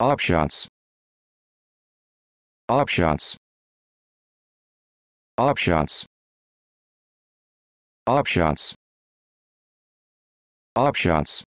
options options options options options